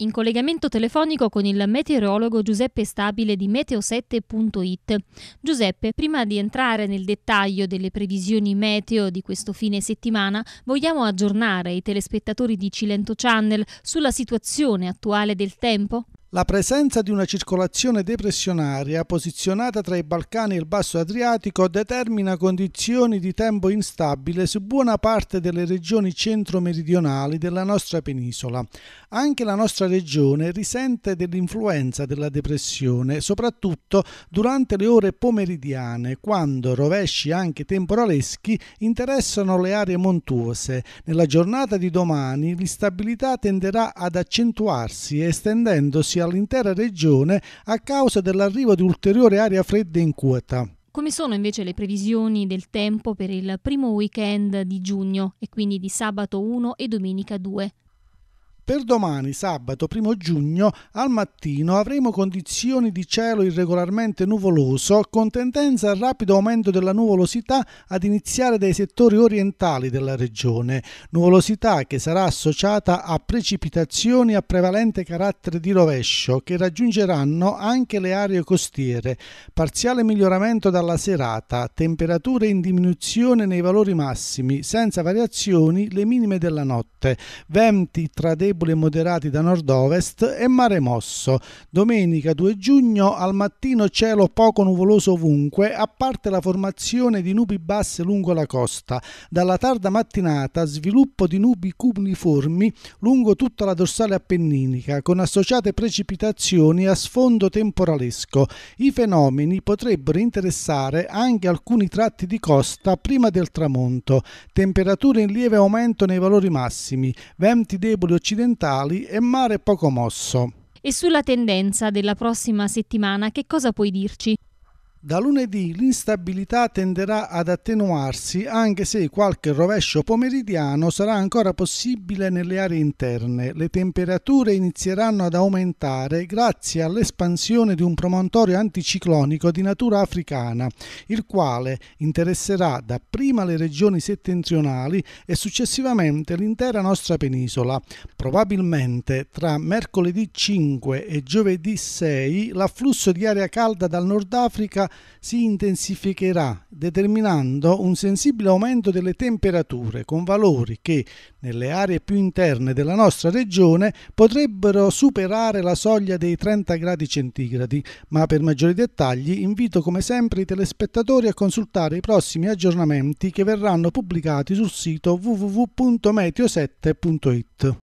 in collegamento telefonico con il meteorologo Giuseppe Stabile di meteo7.it. Giuseppe, prima di entrare nel dettaglio delle previsioni meteo di questo fine settimana, vogliamo aggiornare i telespettatori di Cilento Channel sulla situazione attuale del tempo? La presenza di una circolazione depressionaria posizionata tra i Balcani e il Basso Adriatico determina condizioni di tempo instabile su buona parte delle regioni centro-meridionali della nostra penisola. Anche la nostra regione risente dell'influenza della depressione, soprattutto durante le ore pomeridiane, quando rovesci anche temporaleschi interessano le aree montuose. Nella giornata di domani l'instabilità tenderà ad accentuarsi estendendosi diffusi all'intera regione a causa dell'arrivo di ulteriore aria fredda in quota. Come sono invece le previsioni del tempo per il primo weekend di giugno e quindi di sabato 1 e domenica 2? Per domani, sabato 1 giugno, al mattino avremo condizioni di cielo irregolarmente nuvoloso con tendenza al rapido aumento della nuvolosità ad iniziare dai settori orientali della regione, nuvolosità che sarà associata a precipitazioni a prevalente carattere di rovescio che raggiungeranno anche le aree costiere, parziale miglioramento dalla serata, temperature in diminuzione nei valori massimi, senza variazioni le minime della notte, venti tra deboli deboli e moderati da nord-ovest e mare mosso. Domenica 2 giugno al mattino cielo poco nuvoloso ovunque, a parte la formazione di nubi basse lungo la costa. Dalla tarda mattinata sviluppo di nubi cuniformi lungo tutta la dorsale appenninica, con associate precipitazioni a sfondo temporalesco. I fenomeni potrebbero interessare anche alcuni tratti di costa prima del tramonto. Temperature in lieve aumento nei valori massimi, venti deboli occidentali continentali e mare poco mosso. E sulla tendenza della prossima settimana che cosa puoi dirci? Da lunedì l'instabilità tenderà ad attenuarsi anche se qualche rovescio pomeridiano sarà ancora possibile nelle aree interne. Le temperature inizieranno ad aumentare grazie all'espansione di un promontorio anticiclonico di natura africana, il quale interesserà dapprima le regioni settentrionali e successivamente l'intera nostra penisola. Probabilmente tra mercoledì 5 e giovedì 6 l'afflusso di aria calda dal Nord Africa si intensificherà, determinando un sensibile aumento delle temperature, con valori che, nelle aree più interne della nostra regione, potrebbero superare la soglia dei 30 gradi centigradi, ma per maggiori dettagli invito come sempre i telespettatori a consultare i prossimi aggiornamenti che verranno pubblicati sul sito www.meteo7.it.